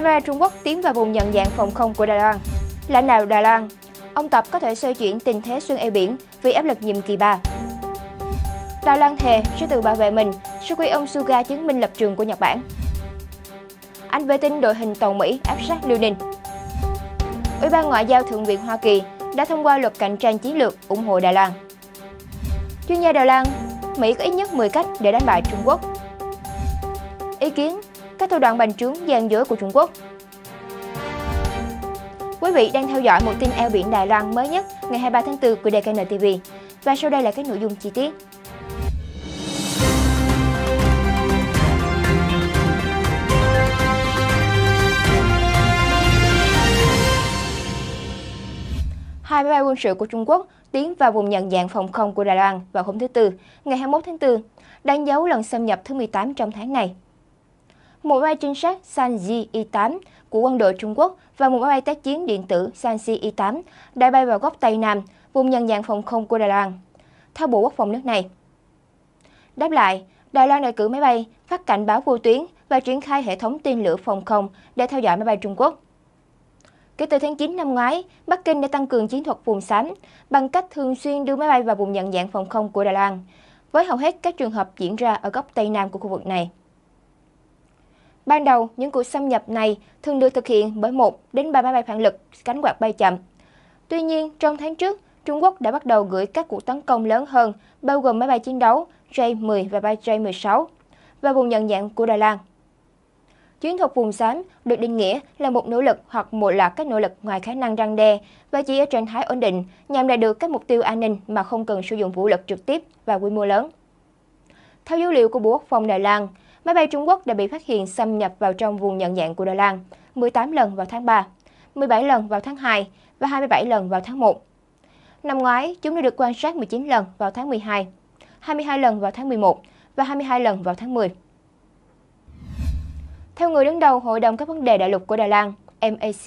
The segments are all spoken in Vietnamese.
Hai Trung Quốc tiến vào vùng nhận dạng phòng không của Đài Loan. Lãnh đạo Đài Loan, ông Tập có thể xoay chuyển tình thế xuyên eo biển vì áp lực nhiệm kỳ 3. Đài Loan thề sẽ tự bảo vệ mình sau khi ông Suga chứng minh lập trường của Nhật Bản. Anh vệ tinh đội hình tàu Mỹ áp sát Liêu Ninh. Ủy ban Ngoại giao Thượng viện Hoa Kỳ đã thông qua luật cạnh tranh chiến lược ủng hộ Đài Loan. Chuyên gia Đài Loan, Mỹ có ít nhất 10 cách để đánh bại Trung Quốc. Ý kiến các thủ đoạn bành trướng gian dối của Trung Quốc. Quý vị đang theo dõi một tin eo biển Đài Loan mới nhất ngày 23 tháng 4 của DKN TV. Và sau đây là các nội dung chi tiết. hai máy bay quân sự của Trung Quốc tiến vào vùng nhận dạng phòng không của Đài Loan vào hôm thứ Tư, ngày 21 tháng 4, đánh dấu lần xâm nhập thứ 18 trong tháng này một máy bay trinh sát Sanji y 8 của quân đội Trung Quốc và một máy bay tác chiến điện tử Sanji y 8 đã bay vào góc Tây Nam, vùng nhận dạng phòng không của Đài Loan, theo Bộ Quốc phòng nước này. Đáp lại, Đài Loan đã cử máy bay phát cảnh báo vô tuyến và triển khai hệ thống tên lửa phòng không để theo dõi máy bay Trung Quốc. Kể từ tháng 9 năm ngoái, Bắc Kinh đã tăng cường chiến thuật vùng xám bằng cách thường xuyên đưa máy bay vào vùng nhận dạng phòng không của Đài Loan, với hầu hết các trường hợp diễn ra ở góc Tây Nam của khu vực này. Ban đầu, những cuộc xâm nhập này thường được thực hiện bởi một đến ba máy bay phản lực cánh quạt bay chậm. Tuy nhiên, trong tháng trước, Trung Quốc đã bắt đầu gửi các cuộc tấn công lớn hơn, bao gồm máy bay chiến đấu J-10 và bay J-16 và vùng nhận dạng của Đài Loan. Chiến thuật vùng xám được định nghĩa là một nỗ lực hoặc một loạt các nỗ lực ngoài khả năng răng đe và chỉ ở trạng thái ổn định nhằm đạt được các mục tiêu an ninh mà không cần sử dụng vũ lực trực tiếp và quy mô lớn. Theo dữ liệu của Bộ Quốc phòng Đài Loan, máy bay Trung Quốc đã bị phát hiện xâm nhập vào trong vùng nhận dạng của Đài Loan 18 lần vào tháng 3, 17 lần vào tháng 2 và 27 lần vào tháng 1. Năm ngoái, chúng đã được quan sát 19 lần vào tháng 12, 22 lần vào tháng 11 và 22 lần vào tháng 10. Theo người đứng đầu Hội đồng các vấn đề đại lục của Đài Loan, MAC,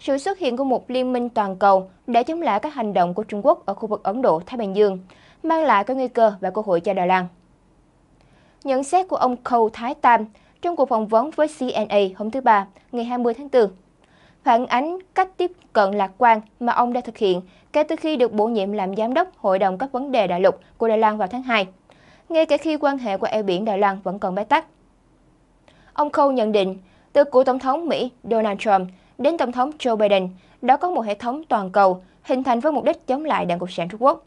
sự xuất hiện của một liên minh toàn cầu để chống lại các hành động của Trung Quốc ở khu vực Ấn Độ-Thái Bình Dương mang lại các nguy cơ và cơ hội cho Đài Loan. Nhận xét của ông Khâu Thái Tam trong cuộc phỏng vấn với CNA hôm thứ Ba, ngày 20 tháng 4, phản ánh cách tiếp cận lạc quan mà ông đã thực hiện kể từ khi được bổ nhiệm làm giám đốc Hội đồng các vấn đề đại lục của Đài Loan vào tháng 2, ngay cả khi quan hệ của eo biển Đài Loan vẫn còn bế tắc. Ông Khâu nhận định, từ của Tổng thống Mỹ Donald Trump đến Tổng thống Joe Biden đã có một hệ thống toàn cầu hình thành với mục đích chống lại Đảng Cộng sản Trung Quốc.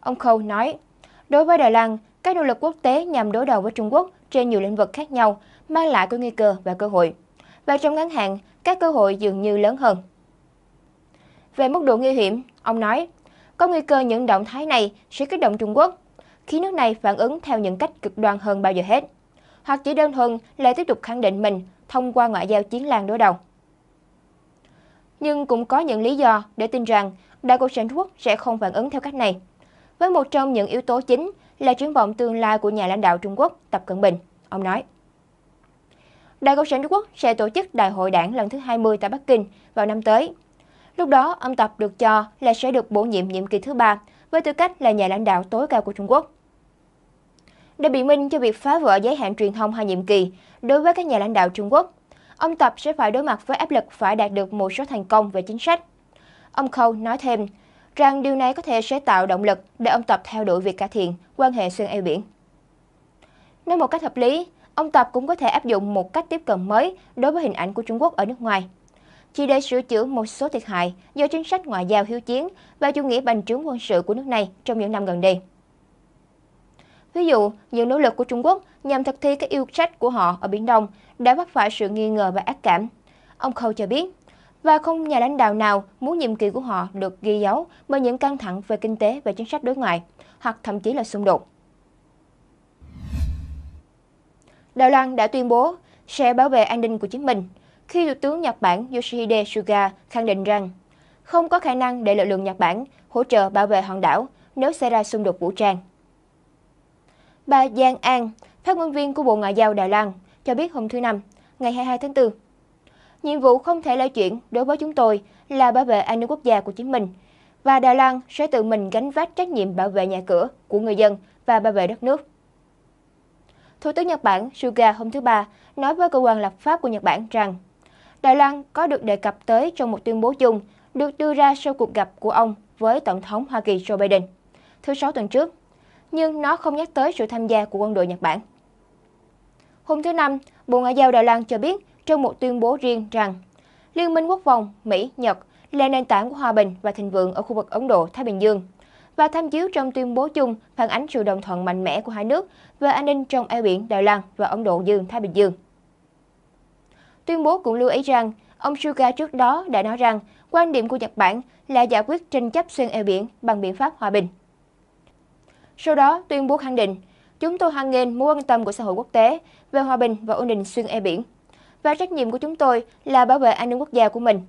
Ông Khâu nói, đối với Đài Loan, các nỗ lực quốc tế nhằm đối đầu với Trung Quốc trên nhiều lĩnh vực khác nhau mang lại có nguy cơ và cơ hội. Và trong ngắn hạn, các cơ hội dường như lớn hơn. Về mức độ nguy hiểm, ông nói, có nguy cơ những động thái này sẽ kích động Trung Quốc, khiến nước này phản ứng theo những cách cực đoan hơn bao giờ hết, hoặc chỉ đơn thuần là tiếp tục khẳng định mình thông qua ngoại giao chiến lan đối đầu. Nhưng cũng có những lý do để tin rằng đại cuộc sản Quốc sẽ không phản ứng theo cách này, với một trong những yếu tố chính là triển vọng tương lai của nhà lãnh đạo Trung Quốc Tập Cận Bình. Ông nói, Đại Cộng sản Trung Quốc sẽ tổ chức đại hội đảng lần thứ 20 tại Bắc Kinh vào năm tới. Lúc đó, ông Tập được cho là sẽ được bổ nhiệm nhiệm kỳ thứ ba với tư cách là nhà lãnh đạo tối cao của Trung Quốc. Để biện minh cho việc phá vỡ giới hạn truyền thông hai nhiệm kỳ đối với các nhà lãnh đạo Trung Quốc, ông Tập sẽ phải đối mặt với áp lực phải đạt được một số thành công về chính sách. Ông Khâu nói thêm, rằng điều này có thể sẽ tạo động lực để ông Tập theo đuổi việc cải thiện quan hệ xuyên eo biển. Nói một cách hợp lý, ông Tập cũng có thể áp dụng một cách tiếp cận mới đối với hình ảnh của Trung Quốc ở nước ngoài. Chỉ để sửa chữa một số thiệt hại do chính sách ngoại giao hiếu chiến và chủ nghĩa bành trướng quân sự của nước này trong những năm gần đây. Ví dụ, những nỗ lực của Trung Quốc nhằm thực thi các yêu sách của họ ở Biển Đông đã vấp phải sự nghi ngờ và ác cảm. Ông Khâu cho biết, và không nhà lãnh đạo nào muốn nhiệm kỳ của họ được ghi dấu bởi những căng thẳng về kinh tế và chính sách đối ngoại, hoặc thậm chí là xung đột. Đài Loan đã tuyên bố sẽ bảo vệ an ninh của chính mình khi Thủ tướng Nhật Bản Yoshihide Suga khẳng định rằng không có khả năng để lực lượng Nhật Bản hỗ trợ bảo vệ hòn đảo nếu xảy ra xung đột vũ trang. Bà Giang An, phát ngôn viên của Bộ Ngoại giao Đài Loan, cho biết hôm thứ Năm, ngày 22 tháng 4, Nhiệm vụ không thể lay chuyển đối với chúng tôi là bảo vệ an ninh quốc gia của chính mình và Đài Loan sẽ tự mình gánh vác trách nhiệm bảo vệ nhà cửa của người dân và bảo vệ đất nước. Thủ tướng Nhật Bản Suga hôm thứ Ba nói với cơ quan lập pháp của Nhật Bản rằng Đài Loan có được đề cập tới trong một tuyên bố chung được đưa ra sau cuộc gặp của ông với Tổng thống Hoa Kỳ Joe Biden thứ Sáu tuần trước, nhưng nó không nhắc tới sự tham gia của quân đội Nhật Bản. Hôm thứ Năm, Bộ Ngoại giao Đài Loan cho biết trong một tuyên bố riêng rằng Liên minh quốc phòng Mỹ-Nhật là nền tảng của hòa bình và thịnh vượng ở khu vực Ấn Độ-Thái Bình Dương và tham chiếu trong tuyên bố chung phản ánh sự đồng thuận mạnh mẽ của hai nước về an ninh trong eo biển Đài Loan và Ấn Độ Dương-Thái Bình Dương. Tuyên bố cũng lưu ý rằng, ông Suga trước đó đã nói rằng quan điểm của Nhật Bản là giải quyết tranh chấp xuyên eo biển bằng biện pháp hòa bình. Sau đó, tuyên bố khẳng định, chúng tôi hoan nghênh mối quan tâm của xã hội quốc tế về hòa bình và ổn định xuyên eo biển và trách nhiệm của chúng tôi là bảo vệ an ninh quốc gia của mình.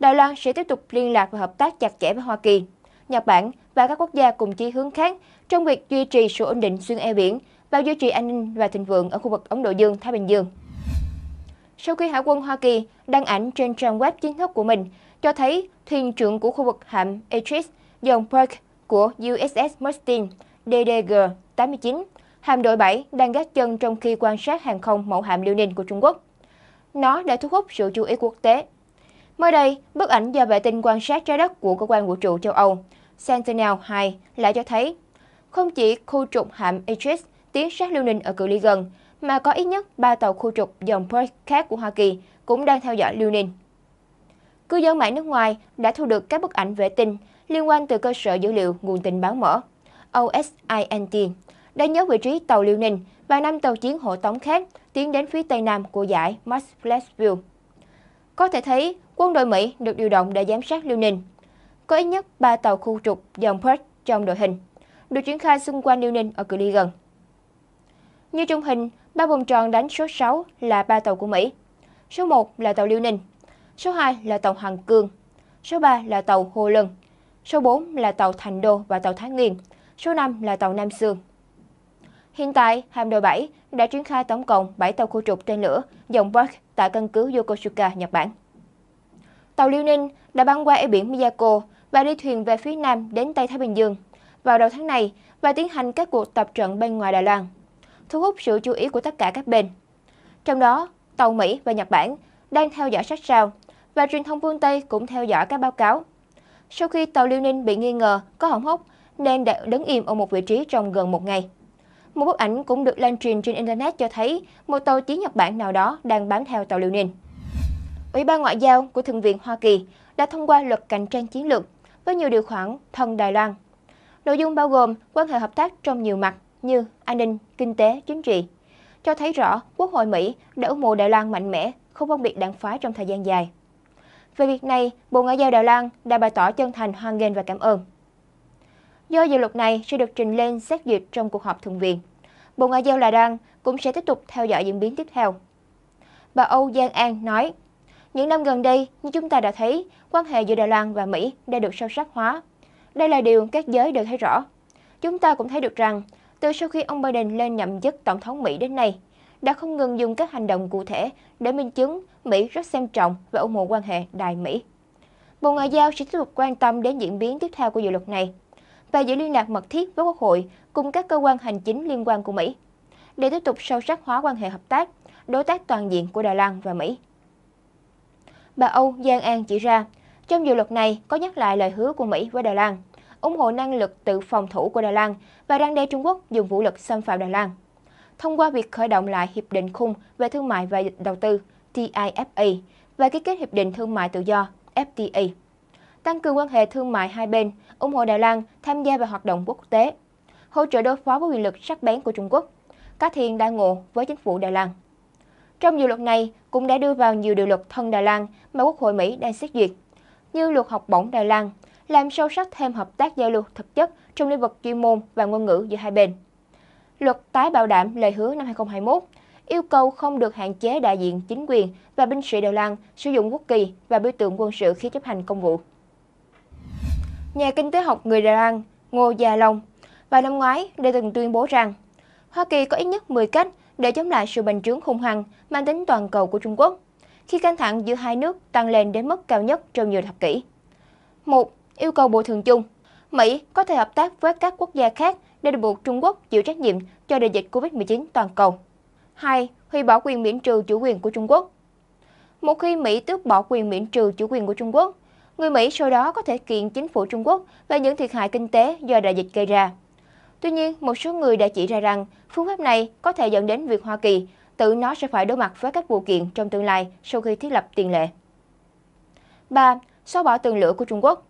Đài Loan sẽ tiếp tục liên lạc và hợp tác chặt chẽ với Hoa Kỳ, Nhật Bản và các quốc gia cùng chí hướng khác trong việc duy trì sự ổn định xuyên eo biển và duy trì an ninh và thịnh vượng ở khu vực Ấn Độ Dương-Thái Bình Dương. Sau khi Hải quân Hoa Kỳ đăng ảnh trên trang web chính thức của mình, cho thấy thuyền trưởng của khu vực hạm Aegis dòng Park của USS Mustin DDG-89, hạm đội 7 đang gác chân trong khi quan sát hàng không mẫu hạm Liêu Ninh của Trung Quốc nó đã thu hút sự chú ý quốc tế. Mới đây, bức ảnh do vệ tinh quan sát trái đất của cơ quan vũ trụ châu Âu Sentinel-2 lại cho thấy không chỉ khu trục hạm Aegis tiến sát Liêu Ninh ở cự ly gần, mà có ít nhất 3 tàu khu trục dòng Perth khác của Hoa Kỳ cũng đang theo dõi Liêu Ninh. Cư dân mạng nước ngoài đã thu được các bức ảnh vệ tinh liên quan từ cơ sở dữ liệu nguồn tình báo mở OSINT, đánh nhớ vị trí tàu Liêu Ninh và năm tàu chiến hộ tống khác tiến đến phía tây nam của giải Max Flexville. Có thể thấy, quân đội Mỹ được điều động để giám sát Liêu Ninh. Có ít nhất 3 tàu khu trục dòng Perth trong đội hình, được triển khai xung quanh Liêu Ninh ở cự ly gần. Như trong hình, ba vòng tròn đánh số 6 là ba tàu của Mỹ. Số 1 là tàu Liêu Ninh, số 2 là tàu Hoàng Cương, số 3 là tàu Hồ Lân, số 4 là tàu Thành Đô và tàu Thái Nguyên, số 5 là tàu Nam Sương. Hiện tại, hạm đội 7 đã triển khai tổng cộng 7 tàu khu trục tên lửa dòng Bark tại căn cứ Yokosuka, Nhật Bản. Tàu Liêu Ninh đã băng qua eo biển Miyako và đi thuyền về phía nam đến Tây Thái Bình Dương vào đầu tháng này và tiến hành các cuộc tập trận bên ngoài Đài Loan, thu hút sự chú ý của tất cả các bên. Trong đó, tàu Mỹ và Nhật Bản đang theo dõi sát sao và truyền thông phương Tây cũng theo dõi các báo cáo. Sau khi tàu Liêu Ninh bị nghi ngờ có hỏng hóc nên đã đứng im ở một vị trí trong gần một ngày. Một bức ảnh cũng được lan truyền trên Internet cho thấy một tàu chiến Nhật Bản nào đó đang bám theo tàu Liêu Ninh. Ủy ban Ngoại giao của Thượng viện Hoa Kỳ đã thông qua luật cạnh tranh chiến lược với nhiều điều khoản thân Đài Loan. Nội dung bao gồm quan hệ hợp tác trong nhiều mặt như an ninh, kinh tế, chính trị, cho thấy rõ Quốc hội Mỹ đã ủng hộ Đài Loan mạnh mẽ, không phân biệt đảng phái trong thời gian dài. Về việc này, Bộ Ngoại giao Đài Loan đã bày tỏ chân thành hoan nghênh và cảm ơn do dự luật này sẽ được trình lên xét duyệt trong cuộc họp Thượng viện. Bộ Ngoại giao Đài Loan cũng sẽ tiếp tục theo dõi diễn biến tiếp theo. Bà Âu Giang An nói, những năm gần đây, như chúng ta đã thấy, quan hệ giữa Đài Loan và Mỹ đã được sâu sắc hóa. Đây là điều các giới đều thấy rõ. Chúng ta cũng thấy được rằng, từ sau khi ông Biden lên nhậm chức Tổng thống Mỹ đến nay, đã không ngừng dùng các hành động cụ thể để minh chứng Mỹ rất xem trọng và ủng hộ quan hệ Đài Mỹ. Bộ Ngoại giao sẽ tiếp tục quan tâm đến diễn biến tiếp theo của dự luật này và giữ liên lạc mật thiết với Quốc hội cùng các cơ quan hành chính liên quan của Mỹ để tiếp tục sâu sắc hóa quan hệ hợp tác, đối tác toàn diện của Đài Loan và Mỹ. Bà Âu Giang An chỉ ra, trong dự luật này có nhắc lại lời hứa của Mỹ với Đài Loan, ủng hộ năng lực tự phòng thủ của Đài Loan và đang đe Trung Quốc dùng vũ lực xâm phạm Đài Loan. Thông qua việc khởi động lại Hiệp định khung về thương mại và đầu tư TIFA và ký kết Hiệp định Thương mại Tự do FTA tăng cường quan hệ thương mại hai bên, ủng hộ Đài Loan tham gia vào hoạt động quốc tế, hỗ trợ đối phó với quyền lực sắc bén của Trung Quốc, cá thiền đa ngộ với chính phủ Đài Loan. Trong dự luật này cũng đã đưa vào nhiều điều luật thân Đài Loan mà Quốc hội Mỹ đang xét duyệt, như luật học bổng Đài Loan, làm sâu sắc thêm hợp tác giao lưu thực chất trong lĩnh vực chuyên môn và ngôn ngữ giữa hai bên. Luật tái bảo đảm lời hứa năm 2021 yêu cầu không được hạn chế đại diện chính quyền và binh sĩ Đài Loan sử dụng quốc kỳ và biểu tượng quân sự khi chấp hành công vụ nhà kinh tế học người Đài Loan Ngô Gia Long, vào năm ngoái đã từng tuyên bố rằng Hoa Kỳ có ít nhất 10 cách để chống lại sự bành trướng hung hăng mang tính toàn cầu của Trung Quốc, khi căng thẳng giữa hai nước tăng lên đến mức cao nhất trong nhiều thập kỷ. 1. Yêu cầu bồi thường chung Mỹ có thể hợp tác với các quốc gia khác để buộc Trung Quốc chịu trách nhiệm cho đại dịch COVID-19 toàn cầu. 2. Hủy bỏ quyền miễn trừ chủ quyền của Trung Quốc Một khi Mỹ tước bỏ quyền miễn trừ chủ quyền của Trung Quốc, người Mỹ sau đó có thể kiện chính phủ Trung Quốc về những thiệt hại kinh tế do đại dịch gây ra. Tuy nhiên, một số người đã chỉ ra rằng phương pháp này có thể dẫn đến việc Hoa Kỳ tự nó sẽ phải đối mặt với các vụ kiện trong tương lai sau khi thiết lập tiền lệ. 3. Xóa bỏ tường lửa của Trung Quốc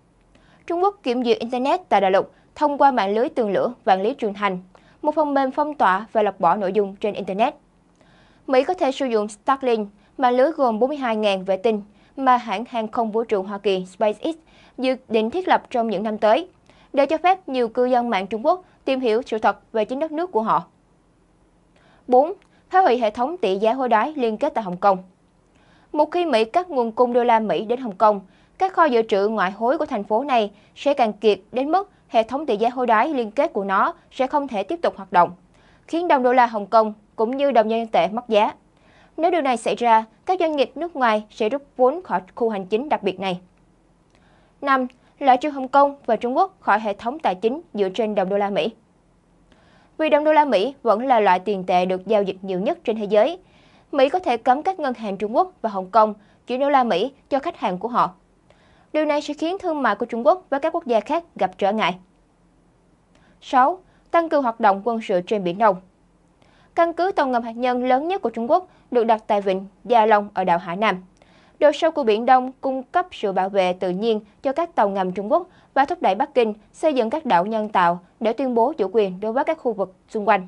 Trung Quốc kiểm duyệt Internet tại đại lục thông qua mạng lưới tường lửa vạn lý truyền thành, một phần mềm phong tỏa và lọc bỏ nội dung trên Internet. Mỹ có thể sử dụng Starlink, mạng lưới gồm 42.000 vệ tinh, mà hãng hàng không vũ trụ Hoa Kỳ SpaceX dự định thiết lập trong những năm tới, để cho phép nhiều cư dân mạng Trung Quốc tìm hiểu sự thật về chính đất nước của họ. 4. Phá hủy hệ thống tỷ giá hối đoái liên kết tại Hồng Kông Một khi Mỹ cắt nguồn cung đô la Mỹ đến Hồng Kông, các kho dự trữ ngoại hối của thành phố này sẽ càng kiệt đến mức hệ thống tỷ giá hối đoái liên kết của nó sẽ không thể tiếp tục hoạt động, khiến đồng đô la Hồng Kông cũng như đồng nhân tệ mất giá. Nếu điều này xảy ra, các doanh nghiệp nước ngoài sẽ rút vốn khỏi khu hành chính đặc biệt này. 5. Loại trừ Hồng Kông và Trung Quốc khỏi hệ thống tài chính dựa trên đồng đô la Mỹ. Vì đồng đô la Mỹ vẫn là loại tiền tệ được giao dịch nhiều nhất trên thế giới, Mỹ có thể cấm các ngân hàng Trung Quốc và Hồng Kông chuyển đô la Mỹ cho khách hàng của họ. Điều này sẽ khiến thương mại của Trung Quốc với các quốc gia khác gặp trở ngại. 6. Tăng cường hoạt động quân sự trên Biển Đông Căn cứ tàu ngầm hạt nhân lớn nhất của Trung Quốc được đặt tại Vịnh Gia Long ở đảo Hải Nam. Độ sâu của Biển Đông cung cấp sự bảo vệ tự nhiên cho các tàu ngầm Trung Quốc và thúc đẩy Bắc Kinh xây dựng các đảo nhân tạo để tuyên bố chủ quyền đối với các khu vực xung quanh.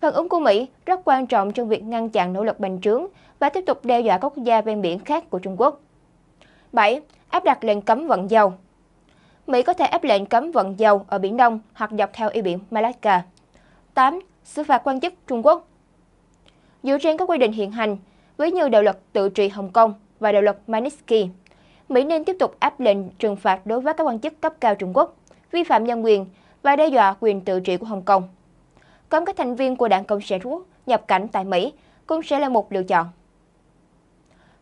Phản ứng của Mỹ rất quan trọng trong việc ngăn chặn nỗ lực bành trướng và tiếp tục đe dọa các quốc gia ven biển khác của Trung Quốc. 7. Áp đặt lệnh cấm vận dầu Mỹ có thể áp lệnh cấm vận dầu ở Biển Đông hoặc dọc theo eo biển Malacca. 8 xử phạt quan chức Trung Quốc. Dựa trên các quy định hiện hành, với như đạo luật tự trị Hồng Kông và đạo luật Magnitsky, Mỹ nên tiếp tục áp lệnh trừng phạt đối với các quan chức cấp cao Trung Quốc, vi phạm nhân quyền và đe dọa quyền tự trị của Hồng Kông. Cấm các thành viên của Đảng Cộng sản Trung Quốc nhập cảnh tại Mỹ cũng sẽ là một lựa chọn.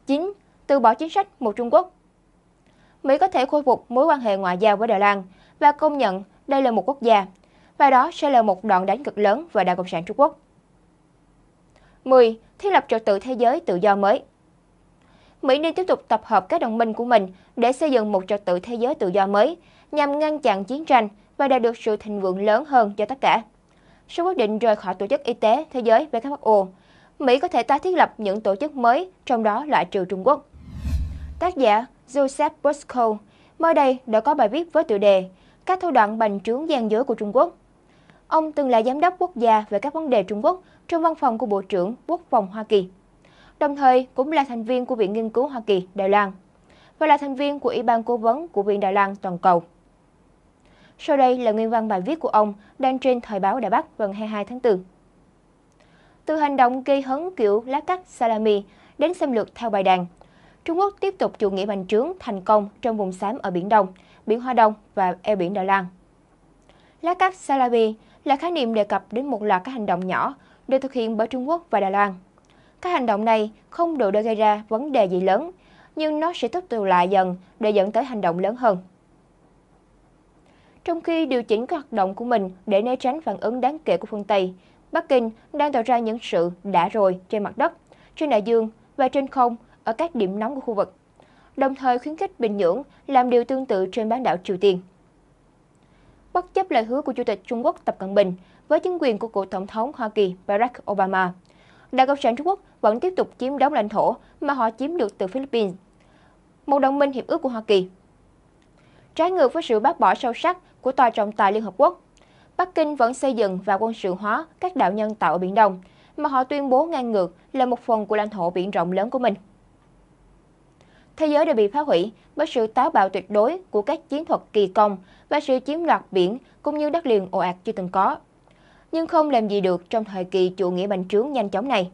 9. Từ bỏ chính sách một Trung Quốc Mỹ có thể khôi phục mối quan hệ ngoại giao với Đài Loan và công nhận đây là một quốc gia và đó sẽ là một đòn đánh cực lớn vào Đảng Cộng sản Trung Quốc. 10. Thiết lập trật tự thế giới tự do mới Mỹ nên tiếp tục tập hợp các đồng minh của mình để xây dựng một trật tự thế giới tự do mới nhằm ngăn chặn chiến tranh và đạt được sự thịnh vượng lớn hơn cho tất cả. Sau quyết định rời khỏi Tổ chức Y tế Thế giới WHO, Mỹ có thể tái thiết lập những tổ chức mới, trong đó loại trừ Trung Quốc. Tác giả Joseph Bosco mới đây đã có bài viết với tựa đề Các thủ đoạn bành trướng gian dối của Trung Quốc Ông từng là giám đốc quốc gia về các vấn đề Trung Quốc trong văn phòng của Bộ trưởng Quốc phòng Hoa Kỳ, đồng thời cũng là thành viên của Viện Nghiên cứu Hoa Kỳ Đài Loan và là thành viên của Ủy ban Cố vấn của Viện Đài Loan Toàn cầu. Sau đây là nguyên văn bài viết của ông đăng trên Thời báo Đài Bắc vào ngày 22 tháng 4. Từ hành động gây hấn kiểu lá cắt salami đến xâm lược theo bài đàn, Trung Quốc tiếp tục chủ nghĩa bành trướng thành công trong vùng xám ở Biển Đông, Biển Hoa Đông và eo biển Đài Loan. Lá cắt salami là khái niệm đề cập đến một loạt các hành động nhỏ được thực hiện bởi Trung Quốc và Đài Loan. Các hành động này không đủ để gây ra vấn đề gì lớn, nhưng nó sẽ tiếp tục lại dần để dẫn tới hành động lớn hơn. Trong khi điều chỉnh các hoạt động của mình để né tránh phản ứng đáng kể của phương Tây, Bắc Kinh đang tạo ra những sự đã rồi trên mặt đất, trên đại dương và trên không ở các điểm nóng của khu vực, đồng thời khuyến khích Bình Nhưỡng làm điều tương tự trên bán đảo Triều Tiên bất chấp lời hứa của Chủ tịch Trung Quốc Tập Cận Bình với chính quyền của cựu Tổng thống Hoa Kỳ Barack Obama. Đảng Cộng sản Trung Quốc vẫn tiếp tục chiếm đóng lãnh thổ mà họ chiếm được từ Philippines, một đồng minh hiệp ước của Hoa Kỳ. Trái ngược với sự bác bỏ sâu sắc của Tòa trọng tài Liên Hợp Quốc, Bắc Kinh vẫn xây dựng và quân sự hóa các đạo nhân tạo ở Biển Đông, mà họ tuyên bố ngang ngược là một phần của lãnh thổ biển rộng lớn của mình thế giới đã bị phá hủy bởi sự táo bạo tuyệt đối của các chiến thuật kỳ công và sự chiếm đoạt biển cũng như đất liền ồ ạt chưa từng có. Nhưng không làm gì được trong thời kỳ chủ nghĩa bành trướng nhanh chóng này.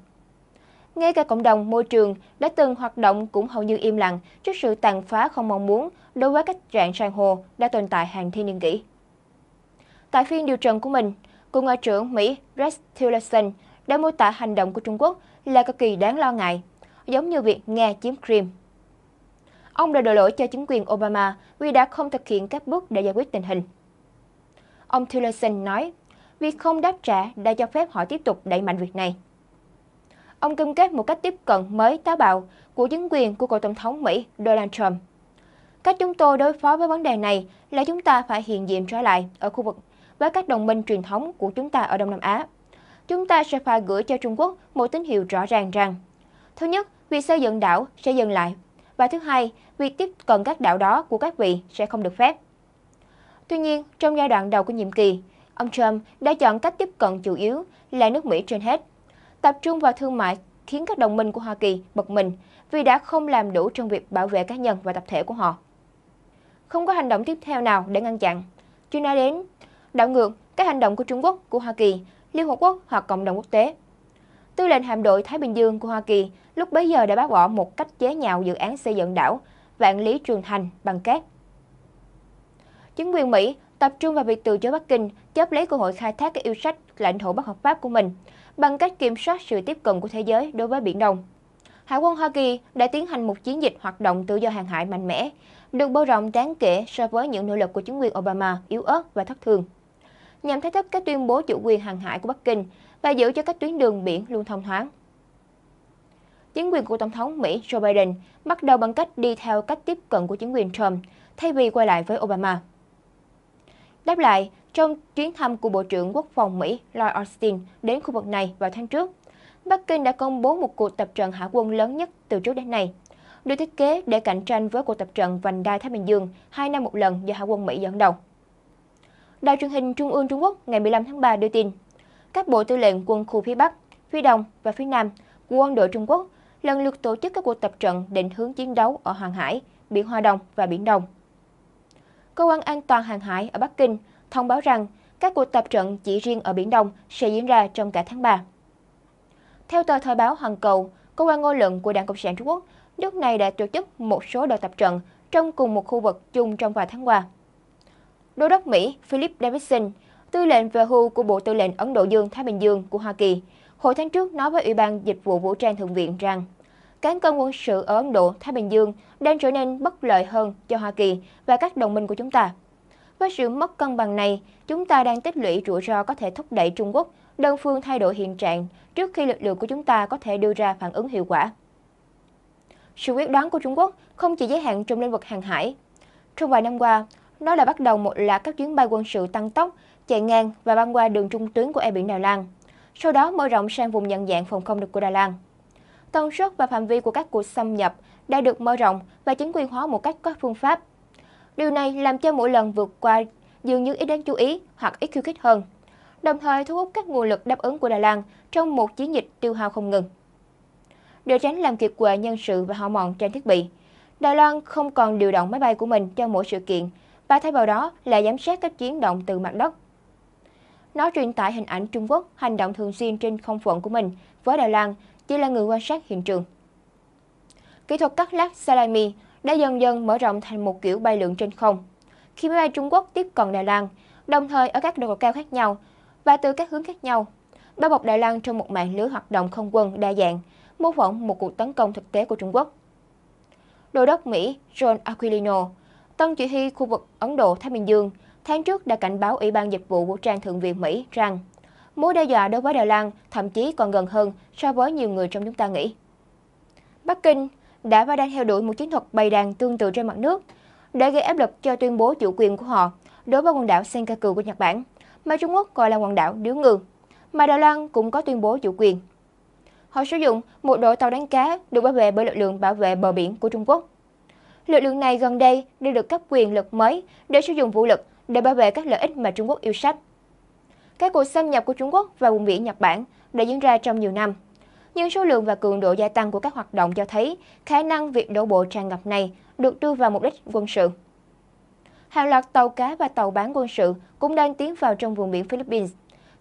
Ngay cả cộng đồng môi trường đã từng hoạt động cũng hầu như im lặng trước sự tàn phá không mong muốn đối với các trạng san hồ đã tồn tại hàng thiên niên kỷ. Tại phiên điều trần của mình, cựu ngoại trưởng Mỹ Rex Tillerson đã mô tả hành động của Trung Quốc là cực kỳ đáng lo ngại, giống như việc Nga chiếm Crimea. Ông đã đổ lỗi cho chính quyền Obama vì đã không thực hiện các bước để giải quyết tình hình. Ông Tillerson nói, việc không đáp trả đã cho phép họ tiếp tục đẩy mạnh việc này. Ông cam kết một cách tiếp cận mới táo bạo của chính quyền của cựu tổng thống Mỹ Donald Trump. Cách chúng tôi đối phó với vấn đề này là chúng ta phải hiện diện trở lại ở khu vực với các đồng minh truyền thống của chúng ta ở Đông Nam Á. Chúng ta sẽ phải gửi cho Trung Quốc một tín hiệu rõ ràng rằng Thứ nhất, việc xây dựng đảo sẽ dừng lại và thứ hai, việc tiếp cận các đảo đó của các vị sẽ không được phép. Tuy nhiên, trong giai đoạn đầu của nhiệm kỳ, ông Trump đã chọn cách tiếp cận chủ yếu là nước Mỹ trên hết, tập trung vào thương mại khiến các đồng minh của Hoa Kỳ bật mình vì đã không làm đủ trong việc bảo vệ cá nhân và tập thể của họ. Không có hành động tiếp theo nào để ngăn chặn. Chưa nói đến đảo ngược các hành động của Trung Quốc, của Hoa Kỳ, Liên Hợp Quốc hoặc cộng đồng quốc tế. Tư lệnh hạm đội Thái Bình Dương của Hoa Kỳ lúc bấy giờ đã bác bỏ một cách chế nhạo dự án xây dựng đảo Vạn Lý Trường Thành bằng cát. Chính quyền Mỹ tập trung vào việc từ chối Bắc Kinh chấp lấy cơ hội khai thác các yêu sách lãnh thổ bất hợp pháp của mình bằng cách kiểm soát sự tiếp cận của thế giới đối với Biển Đông. Hải quân Hoa Kỳ đã tiến hành một chiến dịch hoạt động tự do hàng hải mạnh mẽ, được bao rộng đáng kể so với những nỗ lực của chính quyền Obama yếu ớt và thất thường, nhằm thách thức các tuyên bố chủ quyền hàng hải của Bắc Kinh và giữ cho các tuyến đường biển luôn thông thoáng chính quyền của Tổng thống Mỹ Joe Biden bắt đầu bằng cách đi theo cách tiếp cận của chính quyền Trump, thay vì quay lại với Obama. Đáp lại, trong chuyến thăm của Bộ trưởng Quốc phòng Mỹ Lloyd Austin đến khu vực này vào tháng trước, Bắc Kinh đã công bố một cuộc tập trận hải quân lớn nhất từ trước đến nay, được thiết kế để cạnh tranh với cuộc tập trận vành đai Thái Bình Dương hai năm một lần do Hải quân Mỹ dẫn đầu. Đài truyền hình Trung ương Trung Quốc ngày 15 tháng 3 đưa tin, các bộ tư lệnh quân khu phía Bắc, phía Đông và phía Nam của quân đội Trung Quốc lần lượt tổ chức các cuộc tập trận định hướng chiến đấu ở Hoàng Hải, Biển Hoa Đông và Biển Đông. Cơ quan An toàn Hàng hải ở Bắc Kinh thông báo rằng các cuộc tập trận chỉ riêng ở Biển Đông sẽ diễn ra trong cả tháng 3. Theo tờ Thời báo Hoàng Cầu, Cơ quan ngôn luận của Đảng Cộng sản Trung Quốc, nước này đã tổ chức một số đợt tập trận trong cùng một khu vực chung trong vài tháng qua. Đô đốc Mỹ Philip Davidson, tư lệnh về hưu của Bộ Tư lệnh Ấn Độ Dương-Thái Bình Dương của Hoa Kỳ, hồi tháng trước nói với Ủy ban Dịch vụ Vũ trang Thượng viện rằng cán cân quân sự ở Ấn Độ, Thái Bình Dương đang trở nên bất lợi hơn cho Hoa Kỳ và các đồng minh của chúng ta. Với sự mất cân bằng này, chúng ta đang tích lũy rủi ro có thể thúc đẩy Trung Quốc đơn phương thay đổi hiện trạng trước khi lực lượng của chúng ta có thể đưa ra phản ứng hiệu quả. Sự quyết đoán của Trung Quốc không chỉ giới hạn trong lĩnh vực hàng hải. Trong vài năm qua, nó đã bắt đầu một loạt các chuyến bay quân sự tăng tốc, chạy ngang và băng qua đường trung tuyến của e biển Đài Loan sau đó mở rộng sang vùng nhận dạng phòng không được của Đài Loan. Tần suất và phạm vi của các cuộc xâm nhập đã được mở rộng và chính quyền hóa một cách có phương pháp. Điều này làm cho mỗi lần vượt qua dường như ít đáng chú ý hoặc ít khiêu khích hơn, đồng thời thu hút các nguồn lực đáp ứng của Đài Loan trong một chiến dịch tiêu hao không ngừng. Để tránh làm kiệt quệ nhân sự và họ mòn trên thiết bị, Đài Loan không còn điều động máy bay của mình cho mỗi sự kiện, và thay vào đó là giám sát các chiến động từ mặt đất nó truyền tải hình ảnh Trung Quốc hành động thường xuyên trên không phận của mình với Đài Loan, chỉ là người quan sát hiện trường. Kỹ thuật cắt lát salami đã dần dần mở rộng thành một kiểu bay lượn trên không. Khi máy bay Trung Quốc tiếp cận Đài Loan, đồng thời ở các độ cao khác nhau và từ các hướng khác nhau, bao bọc Đài Loan trong một mạng lưới hoạt động không quân đa dạng, mô phỏng một cuộc tấn công thực tế của Trung Quốc. Đô đốc Mỹ John Aquilino, tân chỉ huy khu vực Ấn Độ-Thái Bình Dương, tháng trước đã cảnh báo Ủy ban Dịch vụ Vũ trang Thượng viện Mỹ rằng mối đe dọa đối với Đài Loan thậm chí còn gần hơn so với nhiều người trong chúng ta nghĩ. Bắc Kinh đã và đang theo đuổi một chiến thuật bày đàn tương tự trên mặt nước để gây áp lực cho tuyên bố chủ quyền của họ đối với quần đảo Senkaku của Nhật Bản, mà Trung Quốc gọi là quần đảo điếu ngư, mà Đài Loan cũng có tuyên bố chủ quyền. Họ sử dụng một đội tàu đánh cá được bảo vệ bởi lực lượng bảo vệ bờ biển của Trung Quốc. Lực lượng này gần đây đã được cấp quyền lực mới để sử dụng vũ lực để bảo vệ các lợi ích mà Trung Quốc yêu sách. Các cuộc xâm nhập của Trung Quốc vào vùng biển Nhật Bản đã diễn ra trong nhiều năm, nhưng số lượng và cường độ gia tăng của các hoạt động cho thấy khả năng việc đổ bộ tràn ngập này được đưa vào mục đích quân sự. Hàng loạt tàu cá và tàu bán quân sự cũng đang tiến vào trong vùng biển Philippines,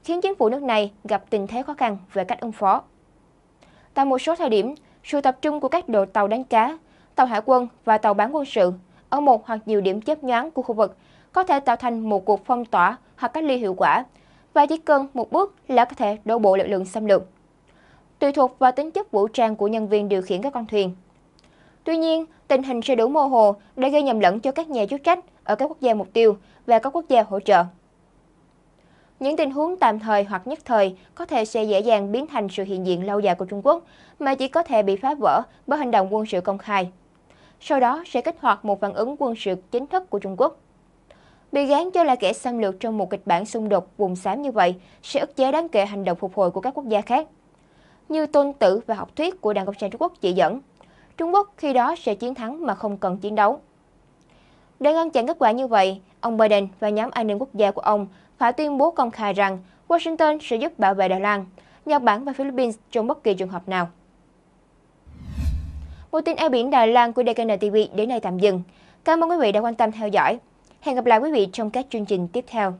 khiến chính phủ nước này gặp tình thế khó khăn về cách ứng phó. Tại một số thời điểm, sự tập trung của các đội tàu đánh cá, tàu hải quân và tàu bán quân sự ở một hoặc nhiều điểm chớp nhoáng của khu vực có thể tạo thành một cuộc phong tỏa hoặc cách ly hiệu quả, và chỉ cần một bước là có thể đổ bộ lực lượng xâm lược. Tùy thuộc vào tính chất vũ trang của nhân viên điều khiển các con thuyền. Tuy nhiên, tình hình sẽ đủ mơ hồ để gây nhầm lẫn cho các nhà chức trách ở các quốc gia mục tiêu và các quốc gia hỗ trợ. Những tình huống tạm thời hoặc nhất thời có thể sẽ dễ dàng biến thành sự hiện diện lâu dài của Trung Quốc mà chỉ có thể bị phá vỡ bởi hành động quân sự công khai. Sau đó sẽ kích hoạt một phản ứng quân sự chính thức của Trung Quốc. Bị gán cho là kẻ xâm lược trong một kịch bản xung đột vùng xám như vậy sẽ ức chế đáng kể hành động phục hồi của các quốc gia khác. Như tôn tử và học thuyết của Đảng Cộng sản Trung Quốc chỉ dẫn, Trung Quốc khi đó sẽ chiến thắng mà không cần chiến đấu. Để ngăn chặn kết quả như vậy, ông Biden và nhóm an ninh quốc gia của ông phải tuyên bố công khai rằng Washington sẽ giúp bảo vệ Đài Loan, Nhật Bản và Philippines trong bất kỳ trường hợp nào. một tin eo biển Đài loan của DKN TV đến đây tạm dừng. Cảm ơn quý vị đã quan tâm theo dõi. Hẹn gặp lại quý vị trong các chương trình tiếp theo.